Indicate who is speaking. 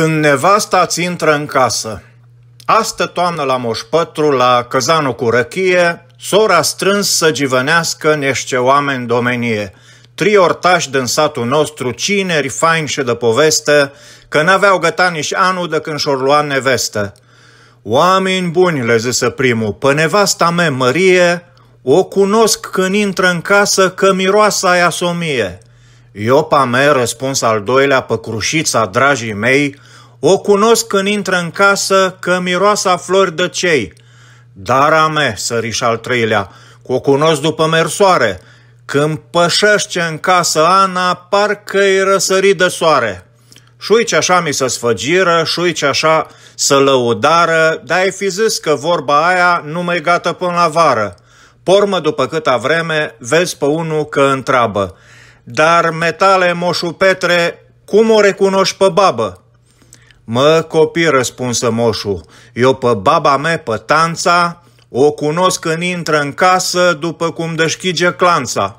Speaker 1: Când nevasta ți intră în casă, astă toamnă la Moșpătru, la Căzanul cu răchie, sora strâns să givănească nește oameni domenie, tri ortași din satul nostru, cineri faini și de poveste, că n-aveau gătat nici anul de când și-or lua nevestă. Oameni buni, le zise primul, pe nevasta mea, Mărie, o cunosc când intră în casă că miroasa aia somie. Iopa mea, răspuns al doilea, păcrușița, dragii mei, o cunosc când intră în casă că miroasa flori de cei. Dar a mea, săriș al treilea, o cunosc după mersoare, când pășește în casă Ana, parcă-i răsări de soare. Șuici așa mi se sfăgiră, șuici așa să lăudară, dar ai fi zis că vorba aia nu mai gata până la vară. Pormă după câta vreme, vezi pe unul că întreabă – dar, metale, moșu Petre, cum o recunoști pe babă? Mă, copii, răspunsă moșu, eu pe baba mea, pe tanța, o cunosc când intră în casă după cum deschige clanța.